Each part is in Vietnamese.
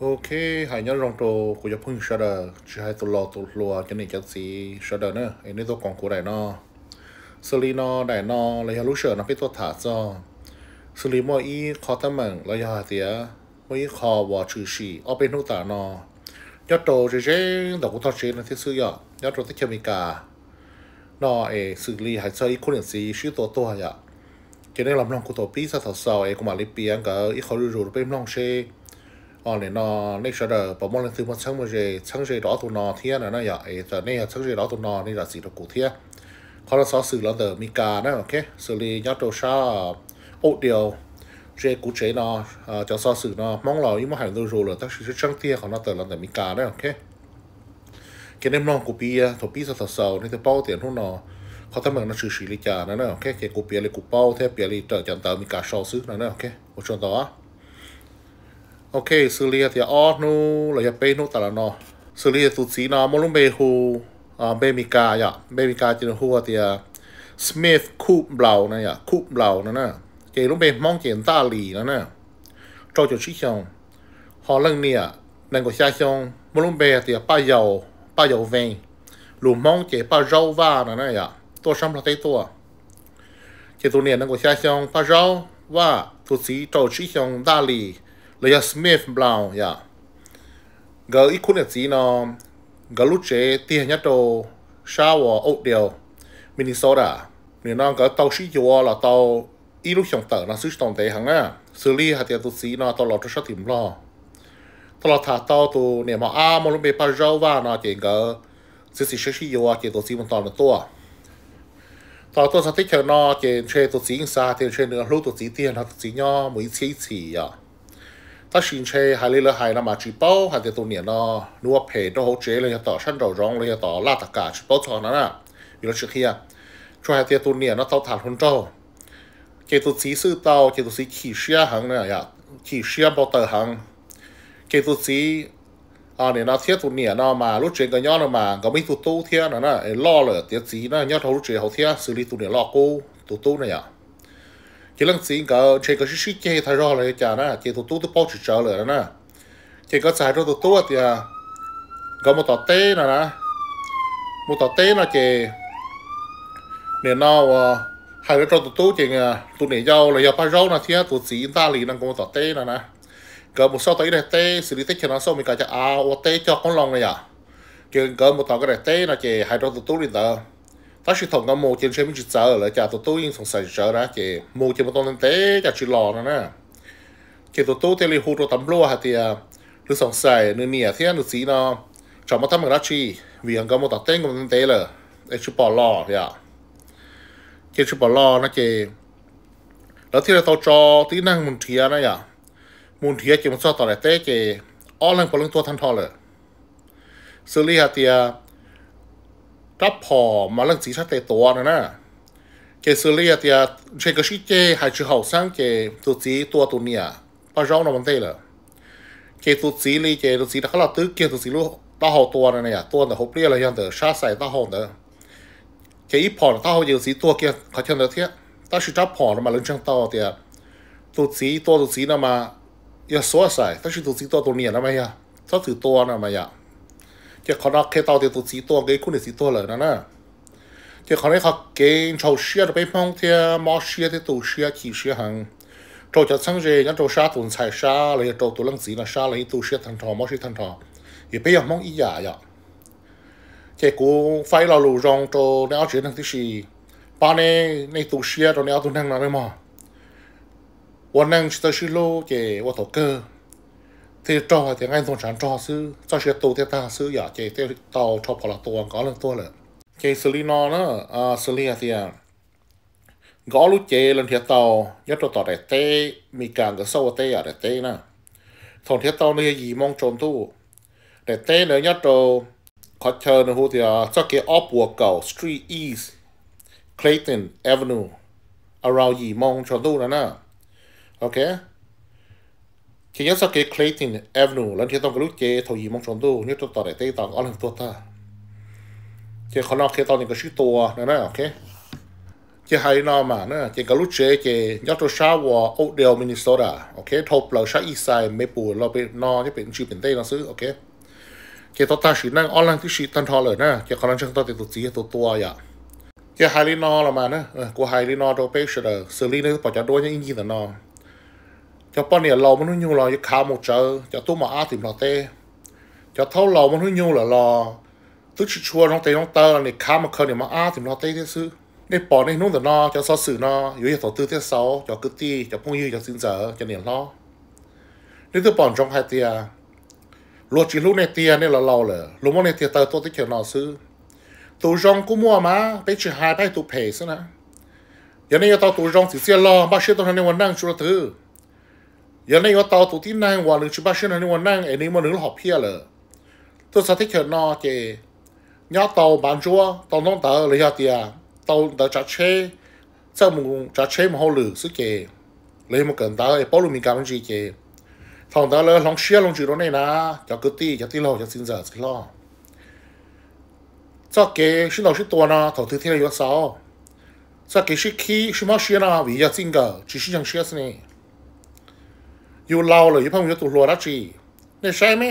โอเคหายยันรองโตกูจะพึ่งชัดเดจะให้ตัวรอตัวรัวกันอีกจังสีชัดเดเนอะไอ้นี่ตัวกองกูได้นอสลีนอได้นอเลยฮาลูเชอร์นะพี่ตัวถาจอสลีมออีคอตะมังเลยฮาเตียมออีคอวอชื่อชีเอาเป็นทุกตานอยอดโตเจเจดอกกูทอดเชนนะที่ซื้อยอดยอดโตที่เคมิกานอเอสลีหายใจอีคนหนึ่งสีชื่อตัวตัวอย่าจะได้ลำ้องกูตัวปีสะสาวเอกูมาลิเปียงกับอีคอรูรูไปนน้องเช哦，你那那时候宝宝那地方城么是城市老多那天呢那呀，哎，在那些城市老多那那那是的古天，可能少数人的米家那 OK，所以要多少欧 điều chế cụ chế nó ờ, cho sao sự nó mong là nhưng mà hàng tôi rồi là ta sẽ trăng tia còn nó từ là từ mi cá đấy ok cái nem non của bia ờ, thổ bia thật sầu nên tôi bao tiền hôm nó họ ta mình nó xử xử lý trả nó ok cái cụ bia là cụ bao thế bia là trở chẳng tờ mi cá sau xứ nó ok một trong đó โอเคซีเรียเตียออสนูหรือยไเปนูแต่ละนอซีเรียสุดสีนอมลุ่มเบฮูอ่า เบมิกา อย่าเบมิกาจินหัวเตียสมิธคูบเบลนะอย่าคูบเบลนะน่ะเจลุ่มเบมองเจนตาลีนะน่ะโจจุชิชยองฮอลลังเนี่ยนั่งก็ชาชยองมลุ่มเบเตียป้าเยาป้าเยาวเวงลุมมองเจป้าเจ้าว่านะน่ะอย่าตัวช้ำพราเตตัว เจตัวเนี่ยนั่งก็ชาชยองป้าเจ้าว่าสุดสีโจชิชยองตาลีเลยสเมฟบลาวยาก็อีกคนอีกสีนอก็ลุเจตีหันยัดโตชาวโอ๊ตเดียวมินนิโซตาเนี่ยน้องก็เตาชิจัวหรอเตาอีลูกชงเต๋อนะซื้อตองเตะหังอ่ะซื้อรี่หัดเตียตุสีนอตลอดทุกชาติมรอตลอดถาเตาตัวเนี่ยมาอ้ามลุเปปาเจ้าว่านอเจงก็ซื้อสิเชชิจัวเจตุสีมันตอนตัวต่อตัวสติเชนอเจนเชตุสีอินซาเจนเชเนื้อรู้ตุสีเตียนหัดตุสีย่อมือชี้สีอ่ะ ta xin chơi hai lê hai là mà chỉ bao hai tu niệm nó nuôi phê nó hỗ trợ lên tỏ săn đầu rong lên tỏ la tất cả chỉ bao cho nó nè vì nó trước kia cho hai tụ niệm nó tao thản hơn trâu chế tu sĩ sư tao chế tu sĩ khí xia hàng nè ya chỉ xia bao tờ hàng chế tu sĩ à nên nó thiết tu niệm nó mà lúc chơi cái nhau nó mà có mấy tu tu thiết nó nè lo là tiết sĩ nó nhau thấu lúc chơi hậu thiết xử lý tu niệm lo cô tu tu này à chỉ lăng xin có chỉ có xí chơi thay rồi là chả na chỉ tụt tụt bao chỉ chờ rồi na chỉ có xài rồi tụt tụt thì à, có một tờ tê nè na một tờ tê nè chị nên nó à, hai cái cho tụt tụt chị tụt này giàu là giàu phải rau na thì tụt xí ta lì đang có một tờ tê nè na có một sau tới này tê xử lý tê cho nó xong mình cả cho à ô tê cho con lòng này à chỉ có một tờ cái này tê nè chị hai đứa tụt tụt đi tờ ta chỉ thòng cái mô trên xe mình chỉ chờ lại chả tôi tôi yên xong xài chờ ra kì mô trên một tông lên té chả chỉ lò nữa nè kì tôi tôi tên là hồ tấm lúa hạt thì được xong xài nữa à nè thế được gì nó chẳng mà thăm người chi vì hàng cái một tạt tên của mình té là ấy chỉ bỏ lò vậy kì chỉ bỏ lò nó kì แล้วที่เราตัวจอที่นั่งมุนเทียนะอย่ามุนเทียเกี่ยวกับต่อแต่เต้เกี่ออเรื่องพลังตัวทันทอเลยสุริยาเตียก็พอมาลังสีชาติตัวนะนะเกสเรียเตียเชกชิเจหายชื่อเขาสร้างเกตัวสีตัวตัวเนี่ยป้าร้องนมันเต้เลยเกตัวสีลีเกตัวสีแต่เขาเราตื้อเกตัวสีลูกตาหอตัวนะเนี่ยตัวแต่หกเรียอะไรยังแต่ชาใส่ตาหอเนอะเกอีพอนตาหอเยอะสีตัวเกเขาเชื่อเทียตาชิจับพอนมาเรื่องช่างตาเตียตัวสีตัวตัวสีนะมาอย่าสวใส่ตาชิตัวสีตัวตัวเนี่ยนะมาอย่าถ้าถือตัวนะมาอย่า chứ khó nó kê tao thì tụi sĩ to cái cũng để sĩ to lời nè chứ khó này họ kê trâu xia được bên phong thì mò xia thì tụi xia chỉ xia hàng trâu cho sang gì nhá trâu xa tụi xài xa lấy trâu tụi lăng sĩ là xa lấy tụi xia thằng trò mò xia thằng trò thì bây giờ mong ý giả vậy chứ cũng phải là lù rong trâu nếu chuyện thằng thứ gì ba này này tụi xia rồi nếu tụi thằng nào đấy mà 我能吃到水路，这我头哥。thì cho thì anh thông sản cho sư cho sẽ tu thì ta sư giả chế thì tàu cho bỏ là tu có lần tu là chế xử lý nó nữa à xử lý thì à gõ lúc chế lần thiệt tàu nhất là tàu để tê mì càng cái sâu tê à để tê nè thằng thiệt tàu này gì mong trốn tu để tê nữa nhất là có chờ nữa hú thì à cho cái ốp bùa cầu street east Clayton Avenue around gì mong trốn tu nữa nè ok khi nhớ sau cái Clayton avenue lần thứ tông cái lúc chế thầu gì mong chọn tu nhớ tôi tỏ để tây tỏ online lần ta chế khó nó khi tao những cái sự tua này nè ok chế hay nó mà nè chế cái lúc chế chế nhớ tôi sao vào Oakdale Minnesota ok thầu là sao ít sai mấy bù lo bên nó nhớ bên chữ bên tây nó xứ ok chế tao ta chỉ năng online lần thứ sự tân thọ rồi nè chế khó năng chẳng tao thì tụt gì tụt tua vậy dạ. chế hay nó là mà nè của hay nó đâu bây giờ xử lý nữa bỏ cho đôi những gì là nó cho bao nhiêu lò mà nó nhu lò khá một chợ cho tôi mà ăn thì lò tê cho thâu lò mà nó nhu là lò tức chua chua nó tê nó tơ này khá một khơi này mà ăn thì lò tê thế sư nên bỏ nên nó là nó cho so sử nó yếu thổ tư thế sáu cho cứ ti cho phong như cho xin dở, cho niềm lo nên tôi bỏ trong hai tia luật chỉ lúc này tia nên là lâu rồi lúc này tia tơ tôi thích kiểu nào sư tụ rong cũng mua mà bây chỉ hai bây tụ pay sao nè giờ này tao tụ rong thì xe lo bác sĩ tao nên vẫn đang chua thứ giờ này tàu tổ tiên nàng hòa lưng chú ba xuyên này hòa nàng ấy mà nữ học pia lờ tôi sẽ thích hơn nó kì nhớ tàu bán chúa tàu nông tờ lấy hạt tiền tàu tờ trả chê sau mùng trả chê mà hô lử sức kì lấy một cần tờ ấy bao lùi mình cảm gì kì thằng tờ lỡ lòng xia lòng chữ đó này nà cho cứ ti cho ti lâu cho xin giờ xin lo cho xin đầu xin tuần à thầu thứ thiên là yếu sáu cho kì xin khi xin máu xia nà vì giờ xin gờ chỉ xin chẳng xia xin này อยู่เราหรือยี่พังอยู่ตุลัวรัชีในใช่ไหม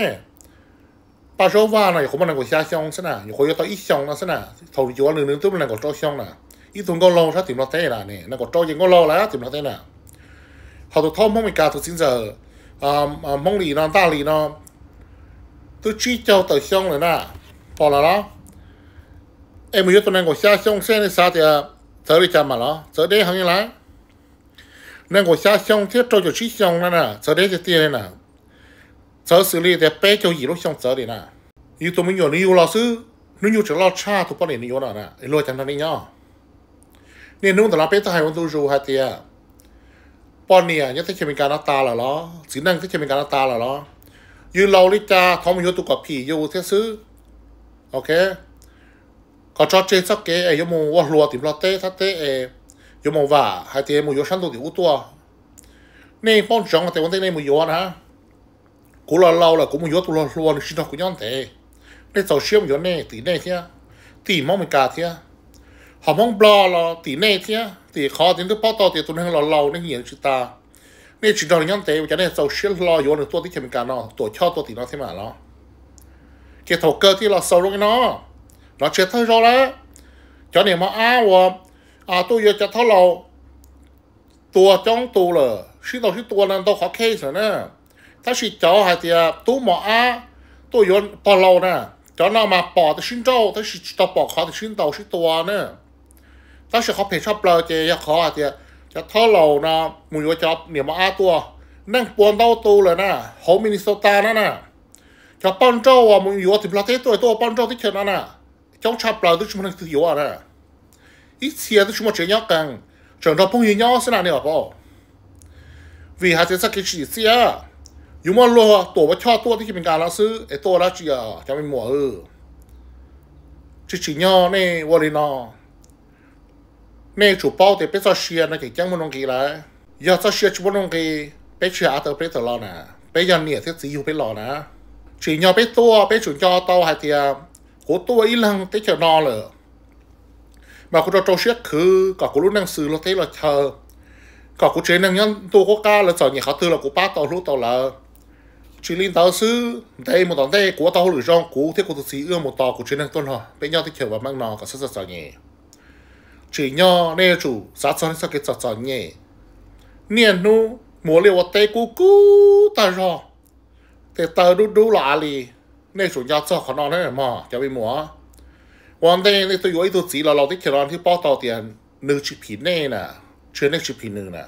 ปาโชว่าน่ะอยู่คนมันนั่งกับชาซองซะน่ะอยู่คนอยู่ตัวอีซองนั่นซะน่ะทาวอยู่ว่าหนึ่งหนึ่งตุ้มนั่งกับโจซองน่ะอีตุนก็โลถ้าติมเราเต้น่ะเนี่ยนั่งกับโจยังก็โลแล้วติมเราเต้น่ะเขาตัวท่อมมองมีการตัวสินเจออ่าอ่ามองหลีนอนตาหลีนอนตัวชี้เจ้าตัวซองเลยน่ะพอแล้วเนาะเอ็มอยู่ตัวนั่งกับชาซองเส้นในซาเตียเจอได้จำมาเหรอเจอได้ทำยังไงนงกชาชงเที่ยโจชงนั่นน่ะเสด็จเตี้ยนั่นน่ะเสือลีริแต่เป๊ะจหยีบลูกชงเสด็จน่ะอยู่ตรงมิโยนี่อยู่ลอซื้อนู่นอยู่จะลอชาทุกปีนี่อยู่น่ะนะไอ้ลอยจันทร์นี่ย่อเนี่ยนุ่นแต่ละเป๊ะจะให้วันตูจูฮัตเตียปอนเนี่ยยังจะเชมิการนาตาหรอล้อสีนั่งจะเชมิการนาตาหรอล้อยืนเราลิจาท้องมิโยตุกับผีอยู่เทียวซื้อโอเคก็จอดเจสักเกอไอ้ยมูว่ารัวติมลอเต้ทัตเต้เอ有冇話係啲冇有深度啲好多。你幫長嘅地方啲你冇有啊？古老老啦，古冇有多咯，羅你知道古樣地。你就少有呢啲呢啲，啲冇咪假啲。họ mong thế họ mong blo lo thì nè thế thì khó đến lúc bao to thì tụi nó lo lo nó nghiền chị ta nè chỉ đòi là thế tế cho nên sau sẽ lo vô được tôi thì chỉ mình cả nó tuổi cho tôi thì nó thế mà nó cái thầu cơ thì là sâu luôn nó nó chết thôi rồi đó cho nên mà áo 啊，都要จะเท่าเราตัวจ้องตัวเลยชิโนชิตัวนั้นต้องขอเคสนะถ้าชิเจ้าหายเดียตู้หมออาตัวยนปอเรานะเจ้าหน้ามาปอดชินเจ้าถ้าชิตปอดเขาชินเต่าชิตัวนะถ้าชิเขาเพชชอบเราเจียเขาหายเดียจะเท่าเรานะมุยว่าจับเหนียวมาอาตัว นั่งปวนเต้าตูเลยนะโฮมินิโซตานั่นน่ะจะป้อนเจ้าว่ามึงอยู่ที่ประเทศตัวตัวป้อนเจ้าที่เชนนั่นน่ะ จ้องชาเปล่าที่ชุมนุมที่อยู่อ่ะนะ ít xia tôi chúng một chế nhau càng chẳng đó phong hiền nhau sẽ là nè bỏ vì hạt sẽ sắc cái chỉ xia dùng mà lo tổ bắt cho tôi thì mình cả lão sư ấy tôi đã chỉ à cho mình mua hư chỉ chỉ nhau nè vô đi nó nè chủ bảo thì biết sao xia nó chỉ chẳng muốn nông kỳ lại giờ sao xia chỉ muốn nông kỳ biết ăn được biết tới lo nè bây giờ nè thì gì hiểu biết lo nè chỉ nhau biết tôi biết chủ cho tao hay thì cố tôi ít lần tới chờ nó rồi mà cô trâu xét cứ cả cô lúc năng sư nó thấy là chờ cả cô chế năng nhân tôi có ca là sợ nhà khác tư là cô bắt tàu lúc tàu là chỉ liên tàu sư đây một tàu đây của tàu lửa rong cô thiết cô thực sĩ ưa một tàu của chế năng tuân hỏi bên nhau thì kiểu và mang nó cả sức sợ nhẹ chỉ nho nè chủ giá cho nên cái sợ sợ nhẹ niên nu múa liều tê cú cú ta rồi thì tờ đu đu là à lì nè chủ nhà cho khó nói đấy mà cho bị múa วันเดนี่ตัวอยู่ไอ้ตัวจีเราเราที่เขียนที่ป้อต่อเตียนนึกชิผินเน่น่ะเชื่อนึกชิผินนึงน่ะ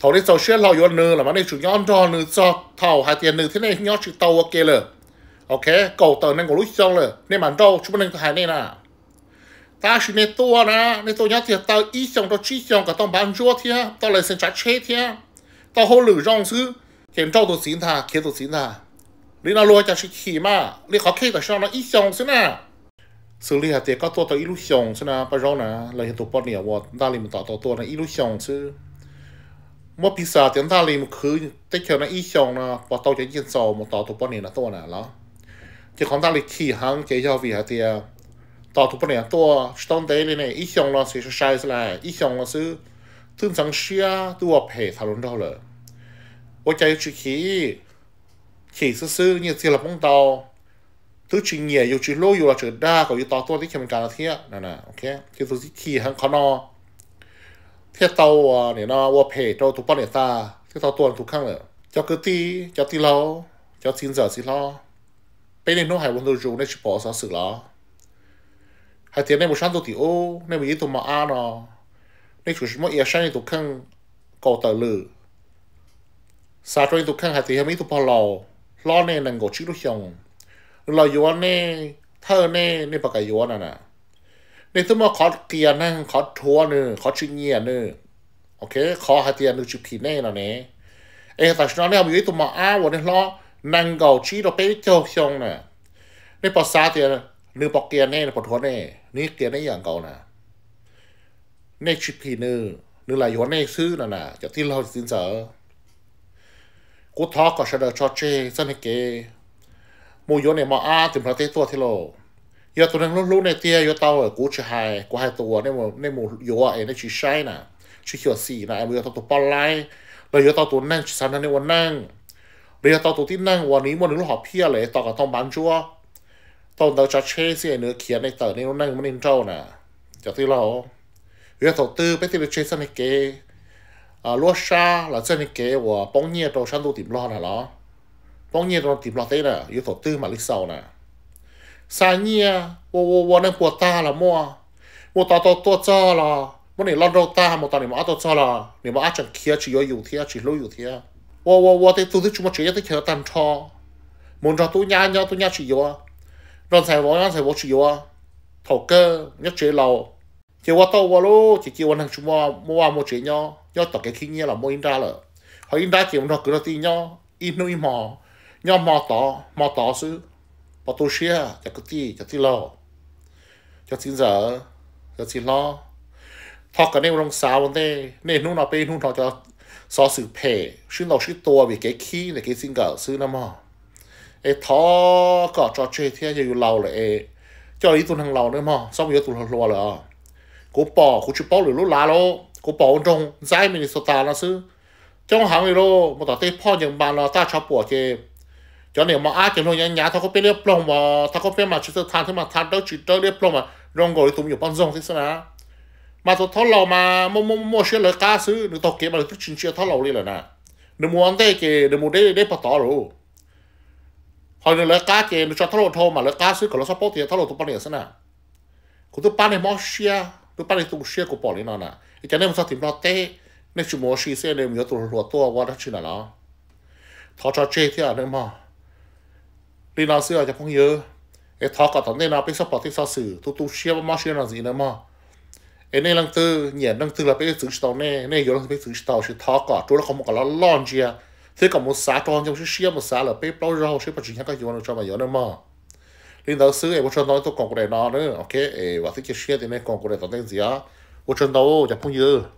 ทอได้โซเชียลเราโยนนึงหรือมันในชุดย้อนรอนึงจอเท่าหาเตียนนึงที่ในย้อนชิโตเกเลยโอเคเก่าเติร์นั่งกับลูกจงเลยในมันโตชุบนึงหายเน่น่ะตาชิในตัวนะในตัวย้อนเตียนเตอร์อีจงตัวชี้จงก็ต้องบานจั่วเทียต้องเลยเซ็นจัดเชเทียต้องหูหรือรองซื้อเขียนเจ้าตัวสินทาเขียนตัวสินทาหรือเรารวยจากชิคีมาหรือเขาเคแต่ชอบเราอีจงซิน่ะ xử lý hạt tiền có tua tàu illusion xin là bây giờ là là hiện tụ bọn nhiều đa ta liền tạo tàu tua là illusion chứ một pí sa tiền ta liền cứ tất cả là illusion là bọn tàu chỉ nhìn sầu một tàu tụ bọn là tua là đó chứ còn đa liền khi hàng chỉ cho vì hạt tiền tàu tụ bọn nhiều trong đấy này illusion là sự sai là illusion là sự thương sáng xia tua phe thảo luận đâu rồi 我家有出去，去试试，你接了碰到。ตัวชิงเงียอยู่ชิโลอยู่ระเฉิดด้ก็อยู่ต่อตัวที่เขมการเทียนั่นน่ะโอเคที่ตัวที่ขี่หังขนอเทียเตาเนี่ยนะวัวเพจเราถูกป้อนเนี่ยตาที่เตาตัวถูกข้างเลยเจ้าึือตีเจ้าตีเราเจ้าชินเสือสิล้อไปในโน้หายวันตัวจูในชิปอสสือล้อหายเทียในบุชันตัวตีโอในบุยตัวมาอาเนาะในชุดมอเอียชันในถูกข้างก่อเตลือซาตัวถูกข้างหายเทียไม่ถูกพอเราล้อในนังกชิลุฮยงเราอยู่ว่าเน่เธอเน่น่ปากกายวนน่ะนะในสมมติขอเกียร์นั่ง ขอทัวร์นึงขอชิงเงียนึงโอเค ขอหาเตียนึงชิบขีเน่ละเนี่ยเออแต่ฉันเนี่ยมีตัวมาอ้าวเนี่ยล้อนั่งเกาชี้เราไปเจาชงน่ะในอดซาเตียนึงปอกเกียร์เน่ปอกทัวร์เน่นี่เกียร์ดนอย่างเก่าน่ะในชิบขีนึงนึงหลายยวนเนซื้อน่ะนะจากที่เราสินเสอ กูทอก็เสนอชอเชสันเกมูยเนี่ยมาอาถึงประเทศตัวที่โลยอตัวนึงลูกในเตียยอเตาเออกูจะหายกูหายตัวในมูในมูยอเอในชีใช่น่ะชีเขียวสีน่ะเรือยอตัวปอลไลเลยยอตัวนั่งชิซันนั่นในวันนั่งเรือยอตัวที่นั่งวันนี้วันนึงเราหอบเพี้ยเลยต่อกับทองบานชัวตอนเราจะเชสเนื้อเขียนในเต๋อในนั่งมันนินเจ้าน่ะจากที่เราเรือยอตัวตื้อไปที่เราเชสในเกอ่าลัวชาหลังจากในเกว่าป้องเงียตัวชั้นตัวติ่มรอดน่ะเหรอต้องเงียเราติดหลอดได้ละอยู่ถอดตื้อมาลิกเซาน่ะซาเงียวววนั่งปวดตาละมั่วมัวต่อตัวตัวจอละมันนี่รอดตาหมดตอนนี้มาตัวจอละนี่มาอาจังเคียชิโยอยู่เทียชิโลอยู่เทียวววเตตัวที่ชุมชนยังเคียตันทอมันจะตัวยาเนาะตัวยาชิโยรอนใส่วอนใส่วอชิโยทอเกอร์ยัดเจเราเจว่าตัววะลูจีจีวันทางชุมว่ามัวมัวเจเนาะยอดต่อแกขี้เงี้ยละมัวอินดาเลยเขาอินดาเจียมันทอคือเราตีเนาะอินนุอิมอย่อมมอต่อมอต่อซื้อปะตูเชียจากกตีจากที่รอจากสินเสอจากสินรอทอกันในรงสาวเน่เน่นู่นเอาไปนู่นทอจะซอสือเพชื่อเราชื่อตัววิเกคีในเกซิงเกิลซื้อน้ำมอไอ้ทอก็จอเชเทียอยู่เราเลยเจ้าอีตุนทางเราเนี่ยมอซ่อมเยอะตุนทางรัวเลยอ่ะกูปอกูชิปอหรือลุลาโลกูปอตรงใจมินิสตาลนะซื้อจ้องหางไล้โลมาต่อเต้พ่อยังบานราตาชอบปวดเจ cho nên mà ai kiếm nhà nhà thao có biết liếp plong mà thao có biết mà chỉ than thế mà than đâu chỉ đâu liếp plong mà rong ngồi tụm nhiều bắn rong thế sao mà tôi thao lò mà mua mua mua xe lời cá xứ được tàu kiếm mà được chín xe thao lò đi là nè được mua ăn tê kì được mua đế đế bắt tỏ rồi hồi nữa lời cá kì được cho thao lò thôi mà lời cá xứ còn nó sắp bốc thì thao lầu tụm bắn liền sao nào cũng tụm bắn này mua xe tụi bắn này tụm xe của bỏ lên nào nè cho nên mà sao tìm nó té, nên chỉ mua xe xe nên mua tụm lùa tua qua đó chỉ nào, nó cho chết thì à nên mà đi nào xưa cho phong nhớ cái thọ cả thằng này nào biết sắp bảo sao xử tu tu xia mà xia là gì nữa mà cái này lăng tư nhẹ lăng tư là biết xử tàu này này rồi biết xử tàu sự thọ cả chỗ nó không có lo lon chia thế cả một xã con trong sự xia một xã là biết bao rau xia bao chuyện cái gì mà cho mà nhớ nữa mà linh đạo sư em cho nói tôi còn cái này nó nữa ok và thích chia thì này còn cái này thằng này gì á 我真的哦，也朋友。